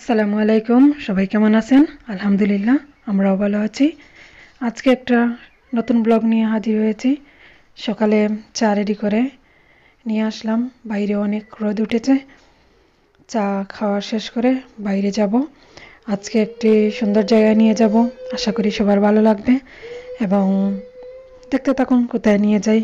আসসালামু আলাইকুম সবাই কেমন আছেন আলহামদুলিল্লাহ আমরাও ভালো আছি আজকে একটা নতুন ব্লগ নিয়ে হাজির হয়েছি সকালে চা রেডি করে নিয়ে আসলাম বাইরে অনেক রোদ উঠেছে চা খাওয়া শেষ করে বাইরে যাব আজকে একটি সুন্দর জায়গায় নিয়ে যাব আশা করি সবার ভালো লাগবে এবং দেখতে থাকুন কোথায় নিয়ে যাই